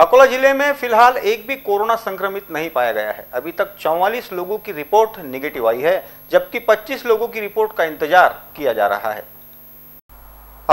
अकोला जिले में फिलहाल एक भी कोरोना संक्रमित नहीं पाया गया है अभी तक 44 लोगों की रिपोर्ट निगेटिव आई है जबकि 25 लोगों की रिपोर्ट का इंतजार किया जा रहा है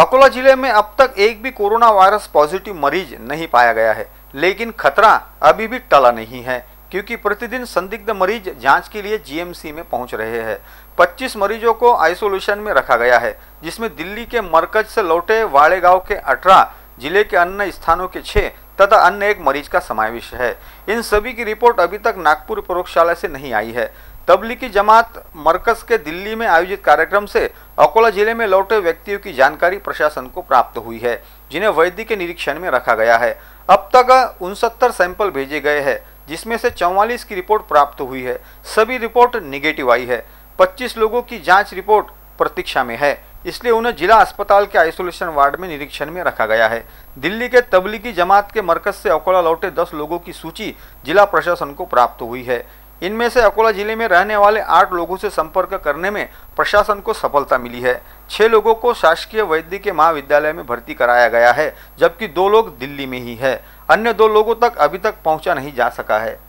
अकोला जिले में अब तक एक भी कोरोना वायरस पॉजिटिव मरीज नहीं पाया गया है लेकिन खतरा अभी भी टला नहीं है क्योंकि प्रतिदिन संदिग्ध मरीज जांच के लिए जीएमसी में पहुंच रहे हैं 25 मरीजों को आइसोलेशन में रखा गया है जिसमें दिल्ली के मरकज से लौटे वाड़ेगांव के 18, जिले के अन्य स्थानों के छह तथा अन्य एक मरीज का समावेश है इन सभी की रिपोर्ट अभी तक नागपुर प्रयोगशाला से नहीं आई है तबलीगी जमात मरकज के दिल्ली में आयोजित कार्यक्रम से अकोला जिले में लौटे व्यक्तियों की जानकारी प्रशासन को प्राप्त हुई है जिन्हें वैद्य के निरीक्षण में रखा गया है अब तक उनसत्तर सैंपल भेजे गए हैं जिसमें से 44 की रिपोर्ट प्राप्त हुई है सभी रिपोर्ट निगेटिव आई है 25 लोगों की जांच रिपोर्ट प्रतीक्षा में है इसलिए उन्हें जिला अस्पताल के आइसोलेशन वार्ड में निरीक्षण में रखा गया है दिल्ली के तबलीगी जमात के मरकज से अकोला लौटे दस लोगों की सूची जिला प्रशासन को प्राप्त हुई है इनमें से अकोला जिले में रहने वाले आठ लोगों से संपर्क करने में प्रशासन को सफलता मिली है छह लोगों को शासकीय वैद्य के महाविद्यालय में भर्ती कराया गया है जबकि दो लोग दिल्ली में ही है अन्य दो लोगों तक अभी तक पहुंचा नहीं जा सका है